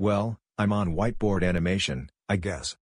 Well, I'm on whiteboard animation, I guess.